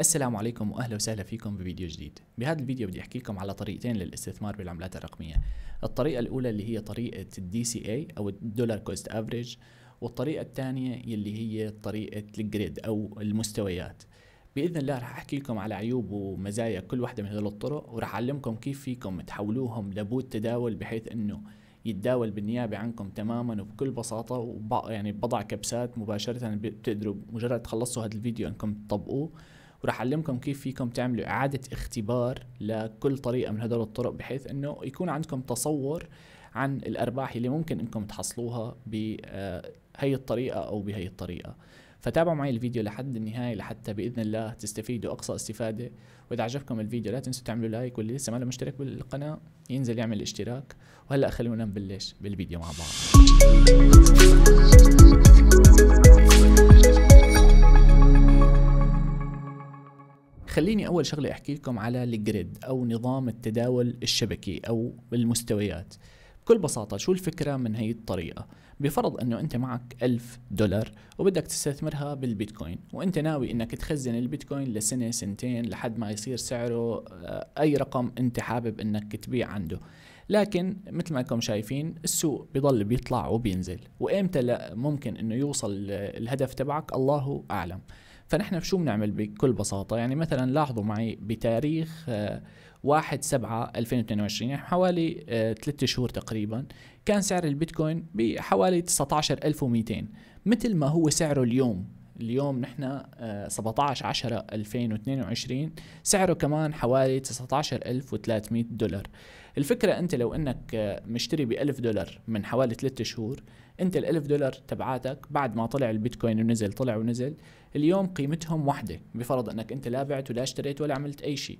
السلام عليكم واهلا وسهلا فيكم بفيديو جديد بهذا الفيديو بدي احكي لكم على طريقتين للاستثمار بالعملات الرقميه الطريقه الاولى اللي هي طريقه الدي سي اي او الدولار كوست افريج والطريقه الثانيه اللي هي طريقه الجريد او المستويات باذن الله رح احكي لكم على عيوب ومزايا كل وحده من هذول الطرق ورح اعلمكم كيف فيكم تحولوهم لبوت تداول بحيث انه يتداول بالنيابه عنكم تماما وبكل بساطه وبع يعني بضع كبسات مباشره يعني بتقدروا مجرد تخلصوا هذا الفيديو انكم تطبقوه وراح اعلمكم كيف فيكم تعملوا اعاده اختبار لكل طريقه من هدول الطرق بحيث انه يكون عندكم تصور عن الارباح اللي ممكن انكم تحصلوها بهي آه، الطريقه او بهي الطريقه فتابعوا معي الفيديو لحد النهاية لحتى بإذن الله تستفيدوا أقصى استفادة وإذا عجبكم الفيديو لا تنسوا تعملوا لايك واللي لسه ما له مشترك بالقناة ينزل يعمل اشتراك وهلأ خلونا نبلش بالفيديو مع بعض خليني أول شغلة أحكي لكم على الجريد أو نظام التداول الشبكي أو المستويات بكل بساطة شو الفكرة من هي الطريقة بفرض أنه أنت معك ألف دولار وبدك تستثمرها بالبيتكوين وأنت ناوي أنك تخزن البيتكوين لسنة سنتين لحد ما يصير سعره آه، أي رقم أنت حابب أنك تبيع عنده لكن مثل ما انكم شايفين السوق بضل بيطلع وبينزل وامتى ممكن انه يوصل الهدف تبعك الله اعلم فنحن شو بنعمل بكل بساطة يعني مثلا لاحظوا معي بتاريخ 1 7 2022 يعني حوالي 3 آه، شهور تقريبا كان سعر البيتكوين بحوالي 19200 مثل ما هو سعره اليوم اليوم نحن 17 10 2022 سعره كمان حوالي 19300 دولار الفكرة أنت لو أنك آه، مشتري ب 1000 دولار من حوالي 3 شهور أنت ال 1000 دولار تبعاتك بعد ما طلع البيتكوين ونزل طلع ونزل اليوم قيمتهم واحدة بفرض أنك أنت لا بعت ولا اشتريت ولا عملت أي شيء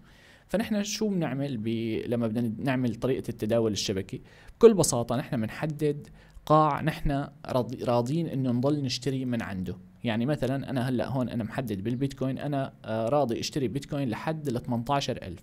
فنحن شو بنعمل ب... لما بدنا نعمل طريقة التداول الشبكي بكل بساطة نحن بنحدد قاع نحن راضي راضيين انه نضل نشتري من عنده يعني مثلا انا هلا هون انا محدد بالبيتكوين انا آه، راضي اشتري بيتكوين لحد ال 18000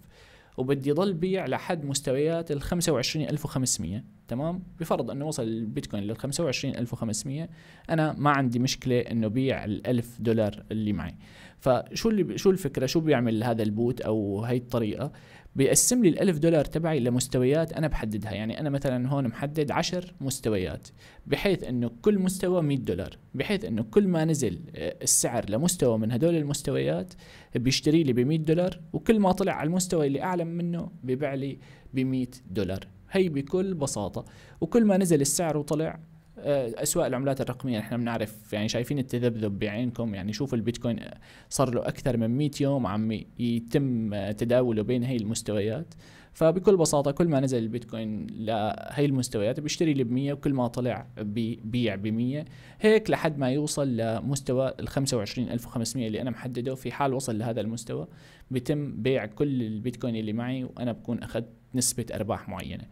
وبدي ضل بيع لحد مستويات ال 25500 تمام بفرض انه وصل البيتكوين لل 25500 انا ما عندي مشكله انه بيع ال 1000 دولار اللي معي فشو اللي شو الفكره شو بيعمل هذا البوت او هي الطريقه بيقسم لي ال 1000 دولار تبعي لمستويات انا بحددها يعني انا مثلا هون محدد 10 مستويات بحيث انه كل مستوى 100 دولار بحيث انه كل ما نزل آه، السعر لمستوى من هدول المستويات بيشتري لي ب 100 دولار وكل ما طلع على المستوى اللي اعلى منه ببيع لي ب 100 دولار هي بكل بساطة وكل ما نزل السعر وطلع آه، اسواق العملات الرقميه احنا بنعرف يعني شايفين التذبذب بعينكم يعني شوف البيتكوين آه، صار له اكثر من 100 يوم عم يتم آه، تداوله بين هي المستويات فبكل بساطه كل ما نزل البيتكوين لهي المستويات بيشتري لي ب 100 وكل ما طلع بيبيع ب 100 هيك لحد ما يوصل لمستوى ال 25500 اللي انا محدده في حال وصل لهذا المستوى بيتم بيع كل البيتكوين اللي معي وانا بكون اخذت نسبه ارباح معينه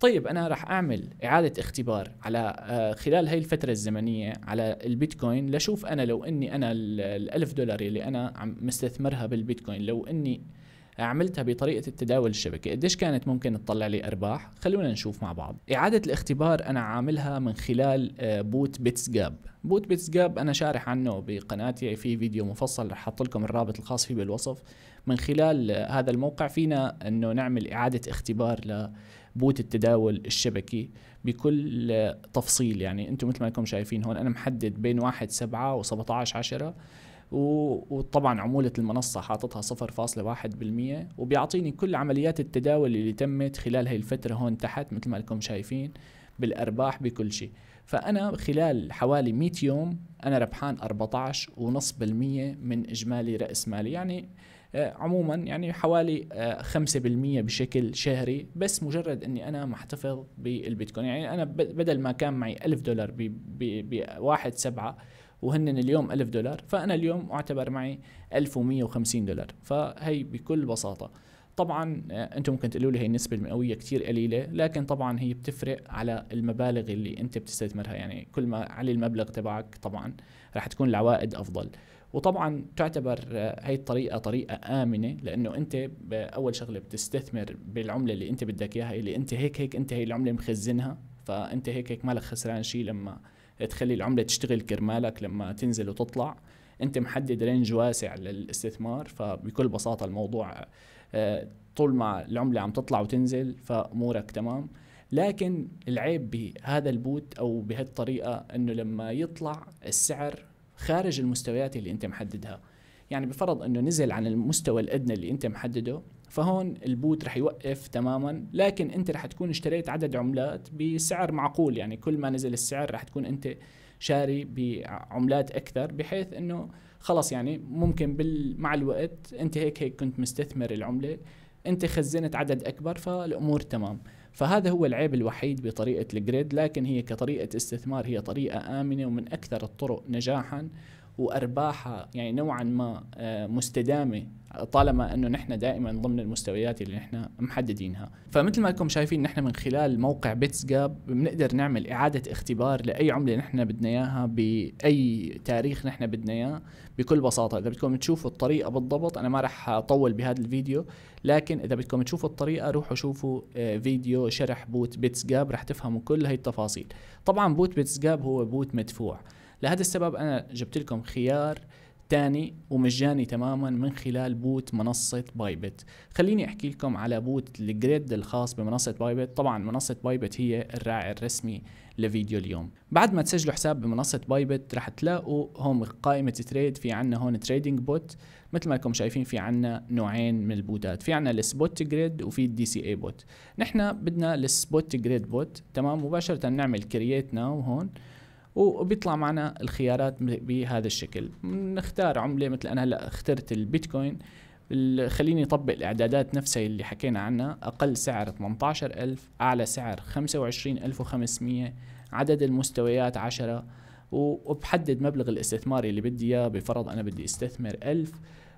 طيب انا راح اعمل اعاده اختبار على آه، خلال هاي الفتره الزمنيه على البيتكوين لشوف انا لو اني انا ال1000 دولار اللي انا عم مستثمرها بالبيتكوين لو اني عملتها بطريقه التداول الشبكي قديش كانت ممكن تطلع لي ارباح خلونا نشوف مع بعض اعاده الاختبار انا عاملها من خلال آه، بوت بيتس جاب بوت بيتس جاب انا شارح عنه بقناتي في فيديو مفصل رح احط لكم الرابط الخاص فيه بالوصف من خلال آه، هذا الموقع فينا انه نعمل اعاده اختبار بوت التداول الشبكي بكل تفصيل يعني انتم مثل ما انكم شايفين هون انا محدد بين 1 7 و 17 10 وطبعا عمولة المنصة حاططها 0.1% وبيعطيني كل عمليات التداول اللي تمت خلال هاي الفترة هون تحت مثل ما لكم شايفين بالأرباح بكل شيء فأنا خلال حوالي 100 يوم أنا ربحان 14.5% من إجمالي رأس مالي يعني آه، عموما يعني حوالي 5% آه، بشكل شهري بس مجرد اني انا محتفظ بالبيتكوين يعني انا بدل ما كان معي 1000 دولار بواحد سبعة وهن اليوم 1000 دولار فانا اليوم اعتبر معي 1150 دولار فهي بكل بساطه طبعا آه، انتم ممكن تقولوا لي هي النسبه المئويه كثير قليله لكن طبعا هي بتفرق على المبالغ اللي انت بتستثمرها يعني كل ما علي المبلغ تبعك طبعا راح تكون العوائد افضل وطبعا تعتبر هاي الطريقه طريقه امنه لانه انت اول شغله بتستثمر بالعمله اللي انت بدك اياها اللي انت هيك هيك انت هي العمله مخزنها فانت هيك هيك مالك خسران شيء لما تخلي العمله تشتغل كرمالك لما تنزل وتطلع انت محدد رينج واسع للاستثمار فبكل بساطه الموضوع آه، طول ما العمله عم تطلع وتنزل فامورك تمام لكن العيب بهذا البوت او بهالطريقه انه لما يطلع السعر خارج المستويات اللي انت محددها يعني بفرض انه نزل عن المستوى الادنى اللي انت محدده فهون البوت رح يوقف تماما لكن انت رح تكون اشتريت عدد عملات بسعر معقول يعني كل ما نزل السعر رح تكون انت شاري بعملات اكثر بحيث انه خلص يعني ممكن بال مع الوقت انت هيك هيك كنت مستثمر العمله انت خزنت عدد اكبر فالامور تمام فهذا هو العيب الوحيد بطريقة الجريد لكن هي كطريقة استثمار هي طريقة آمنة ومن أكثر الطرق نجاحا وأرباحها يعني نوعا ما آه، مستدامة طالما انه نحن دائما ضمن المستويات اللي نحن محددينها فمثل ما انكم شايفين نحن من خلال موقع بيتس جاب بنقدر نعمل اعاده اختبار لاي عمله نحن بدنا اياها باي تاريخ نحن بدنا اياه بكل بساطه اذا بدكم تشوفوا الطريقه بالضبط انا ما راح اطول بهذا الفيديو لكن اذا بدكم تشوفوا الطريقه روحوا شوفوا آه، فيديو شرح بوت بيتس جاب راح تفهموا كل هي التفاصيل طبعا بوت بيتس جاب هو بوت مدفوع لهذا السبب انا جبت لكم خيار الثاني ومجاني تماما من خلال بوت منصة بايبت خليني أحكي لكم على بوت الجريد الخاص بمنصة بايبت طبعا منصة بايبت هي الراعي الرسمي لفيديو اليوم بعد ما تسجلوا حساب بمنصة بايبت رح تلاقوا هون قائمة تريد في عنا هون تريدنج بوت مثل ما لكم شايفين في عنا نوعين من البوتات في عنا السبوت جريد وفي الدي سي اي بوت نحن بدنا السبوت جريد بوت تمام مباشرة نعمل كرييت ناو هون وبيطلع معنا الخيارات بهذا الشكل نختار عمله مثل انا هلا اخترت البيتكوين خليني اطبق الاعدادات نفسها اللي حكينا عنها اقل سعر 18000 اعلى سعر 25500 عدد المستويات 10 وبحدد مبلغ الاستثمار اللي بدي اياه بفرض انا بدي استثمر 1000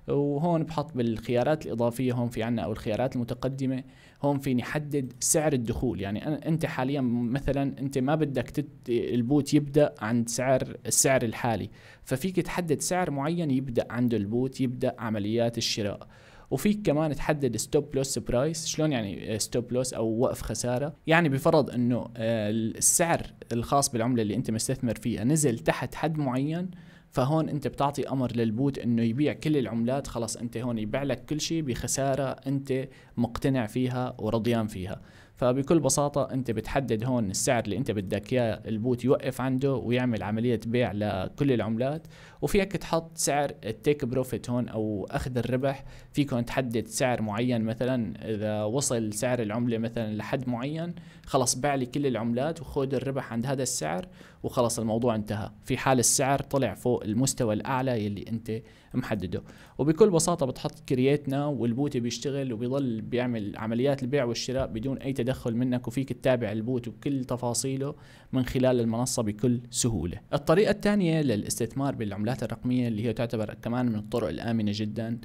وهون بحط بالخيارات الاضافيه هون في عنا او الخيارات المتقدمه هون فيني حدد سعر الدخول يعني أنا انت حاليا مثلا انت ما بدك تت البوت يبدا عند سعر السعر الحالي ففيك تحدد سعر معين يبدا عنده البوت يبدا عمليات الشراء وفيك كمان تحدد ستوب لوس برايس شلون يعني ستوب لوس او وقف خساره يعني بفرض انه آه، السعر الخاص بالعمله اللي انت مستثمر فيها نزل تحت حد معين فهون انت بتعطي امر للبوت انه يبيع كل العملات خلص انت هون يبيع لك كل شيء بخساره انت مقتنع فيها ورضيان فيها فبكل بساطة أنت بتحدد هون السعر اللي أنت بدك إياه البوت يوقف عنده ويعمل عملية بيع لكل العملات وفيك تحط سعر التيك بروفيت هون أو أخذ الربح فيكم تحدد سعر معين مثلا إذا وصل سعر العملة مثلا لحد معين خلص بيع لي كل العملات وخذ الربح عند هذا السعر وخلص الموضوع انتهى في حال السعر طلع فوق المستوى الأعلى يلي أنت محدده وبكل بساطه بتحط كرييت ناو والبوت بيشتغل وبيضل بيعمل عمليات البيع والشراء بدون اي تدخل منك وفيك تتابع البوت بكل تفاصيله من خلال المنصه بكل سهوله الطريقه الثانيه للاستثمار بالعملات الرقميه اللي هي تعتبر كمان من الطرق الامنه جدا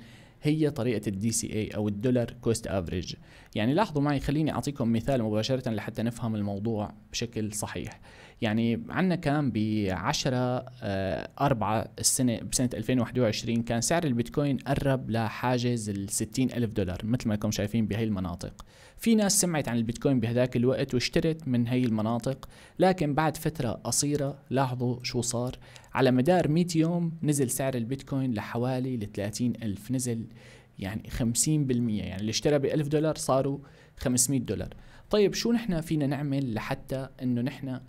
هي طريقه الدي سي اي او الدولار كوست افريج يعني لاحظوا معي خليني اعطيكم مثال مباشره لحتى نفهم الموضوع بشكل صحيح يعني عندنا كان ب 10 4 آه، السنه بسنه 2021 كان سعر البيتكوين قرب لحاجز ال 60 الف دولار مثل ما انكم شايفين بهي المناطق في ناس سمعت عن البيتكوين بهذاك الوقت واشترت من هي المناطق لكن بعد فترة قصيرة لاحظوا شو صار على مدار 100 يوم نزل سعر البيتكوين لحوالي ل 30 ألف نزل يعني 50% يعني اللي اشترى ب 1000 دولار صاروا 500 دولار طيب شو نحن فينا نعمل لحتى انه نحن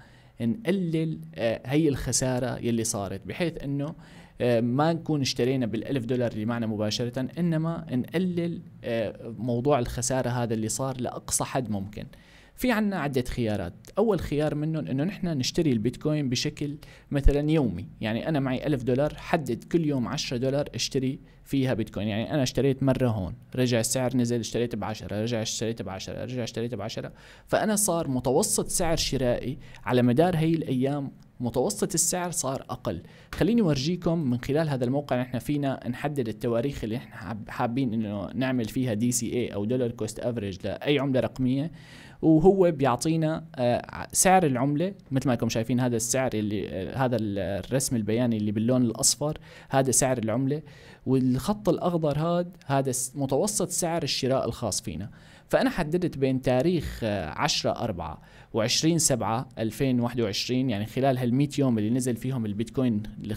نقلل هي آه، الخسارة يلي صارت بحيث انه آه، ما نكون اشترينا بالألف دولار اللي معنا مباشرة إنما نقلل آه، موضوع الخسارة هذا اللي صار لأقصى حد ممكن في عنا عدة خيارات أول خيار منهم أنه نحن نشتري البيتكوين بشكل مثلا يومي يعني أنا معي ألف دولار حدد كل يوم عشرة دولار اشتري فيها بيتكوين يعني أنا اشتريت مرة هون رجع السعر نزل اشتريت بعشرة رجع اشتريت بعشرة رجع اشتريت بعشرة فأنا صار متوسط سعر شرائي على مدار هي الأيام متوسط السعر صار اقل خليني اورجيكم من خلال هذا الموقع نحن فينا نحدد التواريخ اللي احنا حابين انه نعمل فيها دي سي اي او دولار كوست افريج لاي عمله رقميه وهو بيعطينا آه، سعر العمله مثل ما انكم شايفين هذا السعر اللي آه، هذا الرسم البياني اللي باللون الاصفر هذا سعر العمله والخط الاخضر هذا هذا متوسط سعر الشراء الخاص فينا فأنا حددت بين تاريخ 10 4 و20 7 2021 يعني خلال هال100 يوم اللي نزل فيهم البيتكوين ل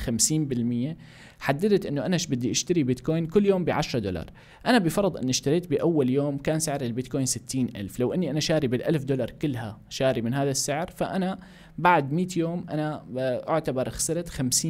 50% حددت انه انا بدي اشتري بيتكوين كل يوم ب 10 دولار انا بفرض اني اشتريت باول يوم كان سعر البيتكوين 60 ألف لو اني انا شاري بال1000 دولار كلها شاري من هذا السعر فانا بعد 100 يوم انا آه، اعتبر خسرت 50%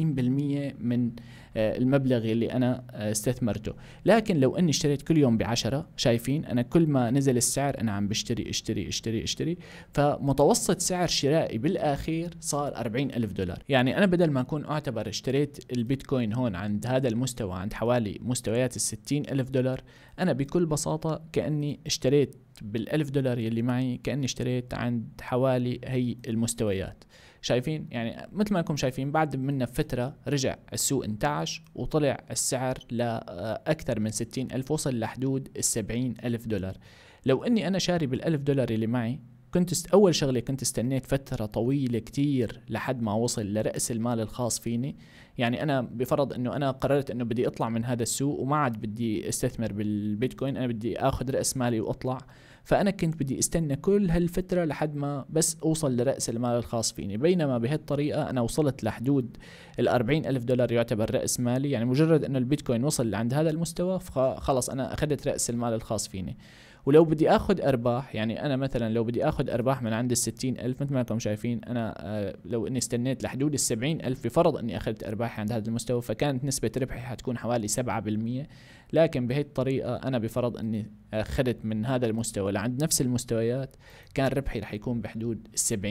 من آه، المبلغ اللي انا آه، استثمرته لكن لو اني اشتريت كل يوم بعشرة شايفين انا كل ما نزل السعر انا عم بشتري اشتري اشتري اشتري فمتوسط سعر شرائي بالاخير صار 40 الف دولار يعني انا بدل ما اكون اعتبر اشتريت البيتكوين هون عند هذا المستوى عند حوالي مستويات الستين الف دولار انا بكل بساطة كأني اشتريت بالألف دولار يلي معي كأني اشتريت عند حوالي هي المستويات شايفين يعني مثل ما انكم شايفين بعد منا فتره رجع السوق انتعش وطلع السعر لاكثر آه، من 60 الف وصل لحدود ال الف دولار لو اني انا شاري بالألف دولار اللي معي كنت است... اول شغله كنت استنيت فتره طويله كتير لحد ما وصل لراس المال الخاص فيني يعني انا بفرض انه انا قررت انه بدي اطلع من هذا السوق وما عاد بدي استثمر بالبيتكوين انا بدي اخذ راس مالي واطلع آه فانا كنت بدي استنى كل هالفتره لحد ما بس اوصل لراس المال الخاص فيني بينما بهالطريقه انا وصلت لحدود ال ألف دولار يعتبر راس مالي يعني مجرد انه البيتكوين وصل لعند هذا المستوى فخلص انا اخذت راس المال الخاص فيني ولو بدي اخذ ارباح يعني انا مثلا لو بدي اخذ ارباح من عند الستين الف مثل ما انتم شايفين انا آه، لو اني استنيت لحدود السبعين الف بفرض اني اخذت ارباحي عند هذا المستوى فكانت نسبة ربحي حتكون حوالي سبعة بالمية لكن بهي الطريقة أنا بفرض أني أخذت من هذا المستوى لعند نفس المستويات كان ربحي رح يكون بحدود 70%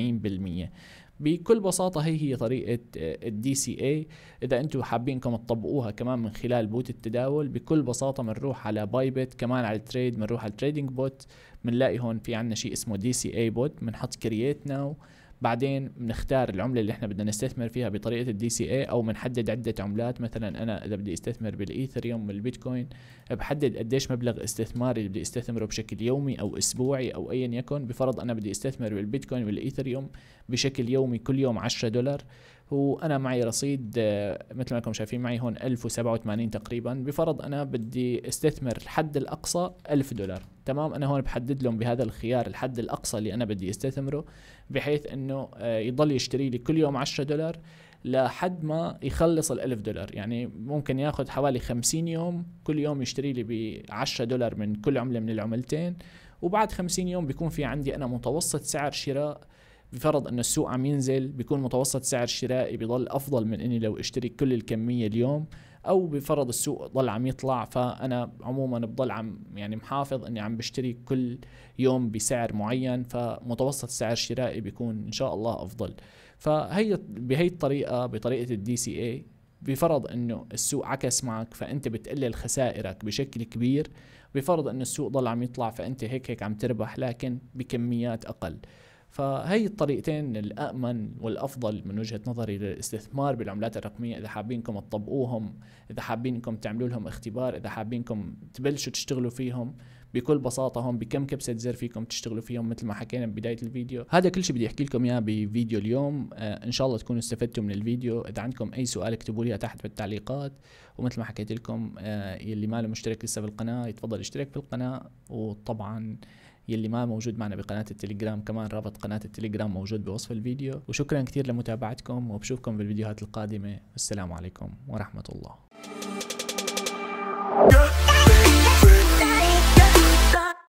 بكل بساطة هي هي طريقة الدي سي اي إذا أنتم حابينكم تطبقوها كمان من خلال بوت التداول بكل بساطة بنروح على باي بيت كمان على التريد بنروح على التريدينج بوت بنلاقي هون في عنا شيء اسمه دي سي اي بوت بنحط كرييت ناو بعدين بنختار العمله اللي احنا بدنا نستثمر فيها بطريقه الدي سي اي او بنحدد عده عملات مثلا انا اذا بدي استثمر بالايثريوم والبيتكوين بحدد قديش مبلغ استثماري اللي بدي استثمره بشكل يومي او اسبوعي او ايا يكن بفرض انا بدي استثمر بالبيتكوين والايثريوم بشكل يومي كل يوم 10 دولار وانا معي رصيد آه، مثل ما انكم شايفين معي هون 1087 تقريبا بفرض انا بدي استثمر الحد الاقصى 1000 دولار تمام انا هون بحدد لهم بهذا الخيار الحد الاقصى اللي انا بدي استثمره بحيث انه آه، يضل يشتري لي كل يوم 10 دولار لحد ما يخلص ال1000 دولار يعني ممكن ياخذ حوالي 50 يوم كل يوم يشتري لي ب 10 دولار من كل عمله من العملتين وبعد 50 يوم بيكون في عندي انا متوسط سعر شراء بفرض انه السوق عم ينزل بيكون متوسط سعر شرائي بضل افضل من اني لو اشتري كل الكميه اليوم او بفرض السوق ضل عم يطلع فانا عموما بضل عم يعني محافظ اني عم بشتري كل يوم بسعر معين فمتوسط سعر شرائي بيكون ان شاء الله افضل فهي بهي الطريقه بطريقه الدي سي اي بفرض انه السوق عكس معك فانت بتقلل خسائرك بشكل كبير بفرض انه السوق ضل عم يطلع فانت هيك هيك عم تربح لكن بكميات اقل فهي الطريقتين الأأمن والأفضل من وجهة نظري للاستثمار بالعملات الرقمية إذا حابينكم تطبقوهم إذا حابينكم تعملوا لهم اختبار إذا حابينكم تبلشوا تشتغلوا فيهم بكل بساطة هون بكم كبسة زر فيكم تشتغلوا فيهم مثل ما حكينا ببداية الفيديو هذا كل شيء بدي أحكي لكم إياه بفيديو اليوم آه إن شاء الله تكونوا استفدتوا من الفيديو إذا عندكم أي سؤال اكتبوا لي تحت بالتعليقات ومثل ما حكيت لكم آه يلي ما له مشترك لسه بالقناة يتفضل يشترك بالقناة وطبعا يلي ما موجود معنا بقناة التليجرام كمان رابط قناة التليجرام موجود بوصف الفيديو وشكرا كتير لمتابعتكم وبشوفكم بالفيديوهات القادمة والسلام عليكم ورحمة الله